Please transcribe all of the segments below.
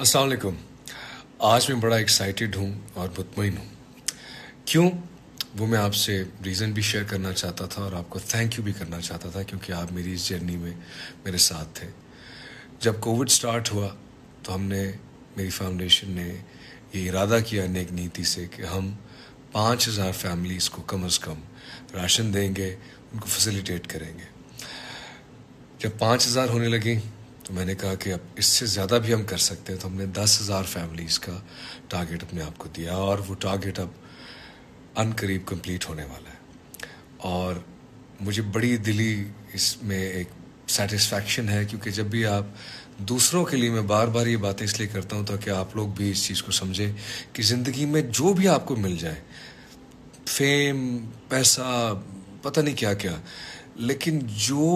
असलकुम आज मैं बड़ा एक्साइटेड हूँ और मुतमिन हूँ क्यों वो मैं आपसे रीज़न भी शेयर करना चाहता था और आपको थैंक यू भी करना चाहता था क्योंकि आप मेरी इस जर्नी में मेरे साथ थे जब कोविड स्टार्ट हुआ तो हमने मेरी फाउंडेशन ने ये इरादा किया नेक नीति से कि हम पाँच हज़ार फैमिलीज़ को कम अज़ कम राशन देंगे उनको फैसिलिटेट करेंगे जब पाँच हज़ार होने लगें तो मैंने कहा कि अब इससे ज़्यादा भी हम कर सकते हैं तो हमने दस हज़ार फैमिलीज़ का टारगेट अपने आप को दिया और वो टारगेट अब अनकरीब कंप्लीट होने वाला है और मुझे बड़ी दिली इसमें एक सेटिस्फैक्शन है क्योंकि जब भी आप दूसरों के लिए मैं बार बार ये बातें इसलिए करता हूँ ताकि आप लोग भी इस चीज़ को समझें कि ज़िंदगी में जो भी आपको मिल जाए फेम पैसा पता नहीं क्या क्या लेकिन जो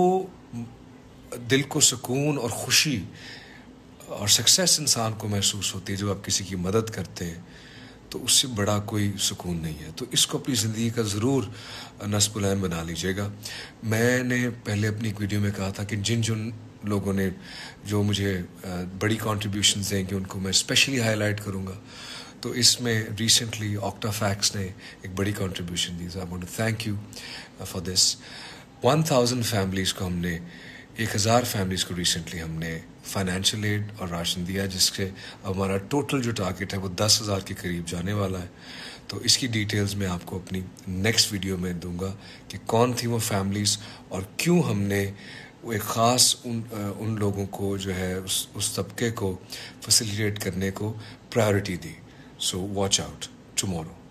दिल को सुकून और खुशी और सक्सेस इंसान को महसूस होती है जब आप किसी की मदद करते हैं तो उससे बड़ा कोई सुकून नहीं है तो इसको अपनी ज़िंदगी का ज़रूर नसपुलैन बना लीजिएगा मैंने पहले अपनी एक वीडियो में कहा था कि जिन जिन लोगों ने जो मुझे बड़ी कॉन्ट्रीब्यूशन देंगे उनको मैं स्पेशली हाईलाइट करूँगा तो इसमें रिसेंटली ऑक्टाफैक्स ने एक बड़ी कॉन्ट्रीब्यूशन दी I want to thank you for this one thousand families को हमने एक हज़ार फैमिलीज़ को रिसेंटली हमने फाइनेंशियल एड और राशन दिया जिसके अब हमारा टोटल जो टारगेट है वो दस हज़ार के करीब जाने वाला है तो इसकी डिटेल्स मैं आपको अपनी नेक्स्ट वीडियो में दूंगा कि कौन थी वो फैमिलीज़ और क्यों हमने वो एक ख़ास उन उन लोगों को जो है उस उस तबके को फैसिलिटेट करने को प्रायोरिटी दी सो वॉच आउट टमोरो